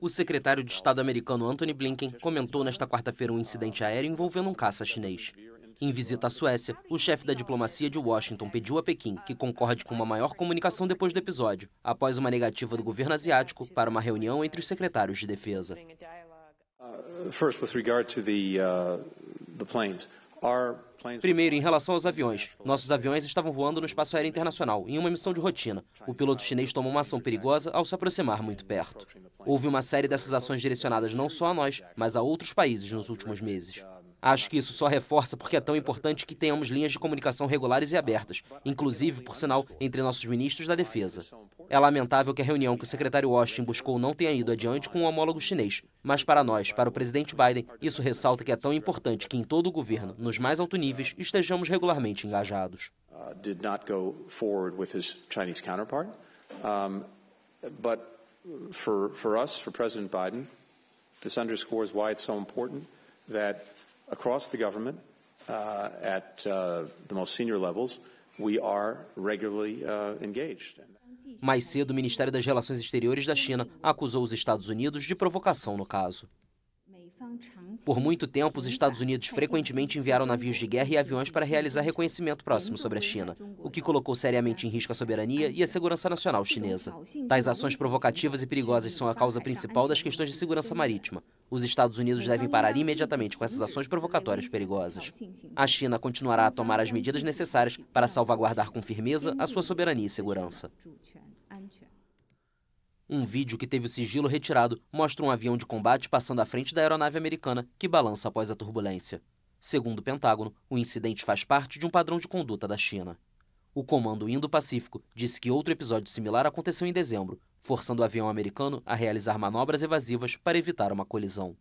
O secretário de Estado americano Antony Blinken comentou nesta quarta-feira um incidente aéreo envolvendo um caça chinês. Em visita à Suécia, o chefe da diplomacia de Washington pediu a Pequim que concorde com uma maior comunicação depois do episódio, após uma negativa do governo asiático para uma reunião entre os secretários de defesa. Uh, uh, Primeiro, em relação aos aviões. Nossos aviões estavam voando no espaço aéreo internacional, em uma missão de rotina. O piloto chinês tomou uma ação perigosa ao se aproximar muito perto. Houve uma série dessas ações direcionadas não só a nós, mas a outros países nos últimos meses. Acho que isso só reforça porque é tão importante que tenhamos linhas de comunicação regulares e abertas, inclusive, por sinal, entre nossos ministros da Defesa. É lamentável que a reunião que o secretário Austin buscou não tenha ido adiante com o homólogo chinês, mas para nós, para o presidente Biden, isso ressalta que é tão importante que em todo o governo, nos mais altos níveis, estejamos regularmente engajados. Uh, for, for us, for President Biden, this underscores why it's so important that across the government, uh, at uh, the most senior levels, we are regularly uh, engaged. Mais cedo, o Ministério das Relações Exteriores da China acusou os Estados Unidos de provocação no caso. Por muito tempo, os Estados Unidos frequentemente enviaram navios de guerra e aviões para realizar reconhecimento próximo sobre a China, o que colocou seriamente em risco a soberania e a segurança nacional chinesa. Tais ações provocativas e perigosas são a causa principal das questões de segurança marítima. Os Estados Unidos devem parar imediatamente com essas ações provocatórias perigosas. A China continuará a tomar as medidas necessárias para salvaguardar com firmeza a sua soberania e segurança. Um vídeo que teve o sigilo retirado mostra um avião de combate passando à frente da aeronave americana, que balança após a turbulência. Segundo o Pentágono, o incidente faz parte de um padrão de conduta da China. O Comando Indo-Pacífico disse que outro episódio similar aconteceu em dezembro, forçando o avião americano a realizar manobras evasivas para evitar uma colisão.